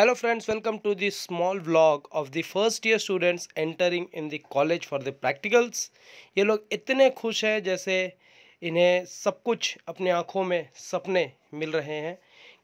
hello friends welcome to the small vlog of the first year students entering in the college for the practicals ये लोग इतने खुश हैं जैसे इन्हें सब कुछ अपने आँखों में सपने मिल रहे हैं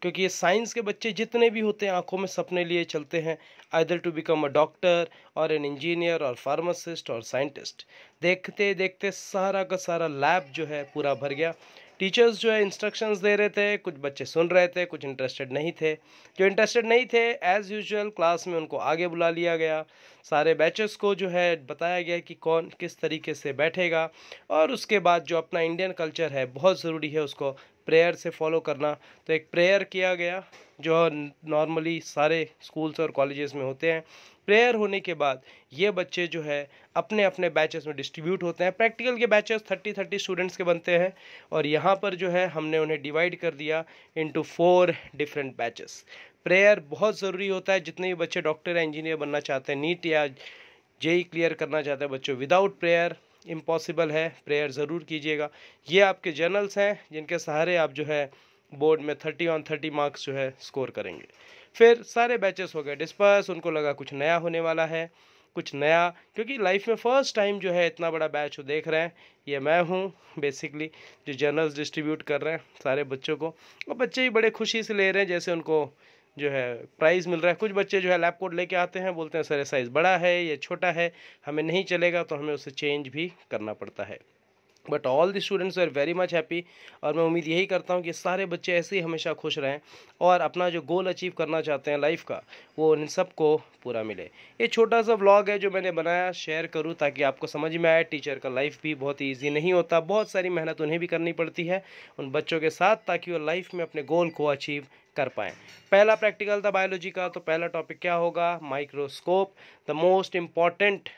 क्योंकि ये साइंस के बच्चे जितने भी होते हैं आँखों में सपने लिए चलते हैं either to become a doctor और एन इंजीनियर और फार्मासिस्ट और साइंटिस्ट देखते देखते सारा का सारा लैब जो है पूरा भर गया टीचर्स जो है इंस्ट्रक्शंस दे रहे थे कुछ बच्चे सुन रहे थे कुछ इंटरेस्टेड नहीं थे जो इंटरेस्टेड नहीं थे एज़ यूजुअल क्लास में उनको आगे बुला लिया गया सारे बैचेस को जो है बताया गया कि कौन किस तरीके से बैठेगा और उसके बाद जो अपना इंडियन कल्चर है बहुत ज़रूरी है उसको प्रेयर से फॉलो करना तो एक प्रेयर किया गया जो नॉर्मली सारे स्कूल्स और कॉलेजेस में होते हैं प्रेयर होने के बाद ये बच्चे जो है अपने अपने बैचेस में डिस्ट्रीब्यूट होते हैं प्रैक्टिकल के बैचेस थर्टी थर्टी स्टूडेंट्स के बनते हैं और यहाँ पर जो है हमने उन्हें डिवाइड कर दिया into four different batches prayer बहुत ज़रूरी होता है जितने भी बच्चे डॉक्टर या इंजीनियर बनना चाहते हैं नीट या जेई क्लियर e करना चाहते हैं बच्चों विदाउट प्रेयर इम्पॉसिबल है प्रेयर ज़रूर कीजिएगा ये आपके जर्नल्स हैं जिनके सहारे आप जो है बोर्ड में थर्टी ऑन थर्टी मार्क्स जो है स्कोर करेंगे फिर सारे बैचेस हो गए डिस्पर्स उनको लगा कुछ नया होने वाला है कुछ नया क्योंकि लाइफ में फ़र्स्ट टाइम जो है इतना बड़ा बैच देख रहे हैं ये मैं हूँ बेसिकली जो जर्नल्स डिस्ट्रीब्यूट कर रहे हैं सारे बच्चों को और बच्चे ही बड़े खुशी से ले रहे हैं जैसे उनको जो है प्राइज़ मिल रहा है कुछ बच्चे जो है लैब कोट लेके आते हैं बोलते हैं सर साइज़ बड़ा है या छोटा है हमें नहीं चलेगा तो हमें उसे चेंज भी करना पड़ता है but all the students are very much happy और मैं उम्मीद यही करता हूँ कि सारे बच्चे ऐसे ही हमेशा खुश रहें और अपना जो गोल अचीव करना चाहते हैं लाइफ का वो उन सबको पूरा मिले ये छोटा सा व्लॉग है जो मैंने बनाया शेयर करूँ ताकि आपको समझ में आए टीचर का लाइफ भी बहुत ईजी नहीं होता बहुत सारी मेहनत उन्हें भी करनी पड़ती है उन बच्चों के साथ ताकि वो लाइफ में अपने गोल को अचीव कर पाएँ पहला प्रैक्टिकल था बायोलॉजी का तो पहला टॉपिक क्या होगा microscope the most important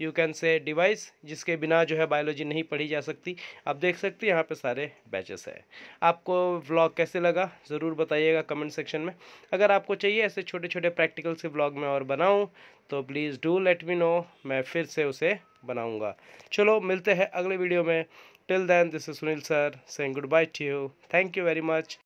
you can say device जिसके बिना जो है बायोलॉजी नहीं पढ़ी जा सकती आप देख सकते हैं यहाँ पे सारे बैचेस हैं आपको व्लॉग कैसे लगा ज़रूर बताइएगा कमेंट सेक्शन में अगर आपको चाहिए ऐसे छोटे छोटे प्रैक्टिकल से व्लॉग में और बनाऊँ तो please do let me know मैं फिर से उसे बनाऊँगा चलो मिलते हैं अगले वीडियो में till then this is Sunil sir saying good bye to you thank you very much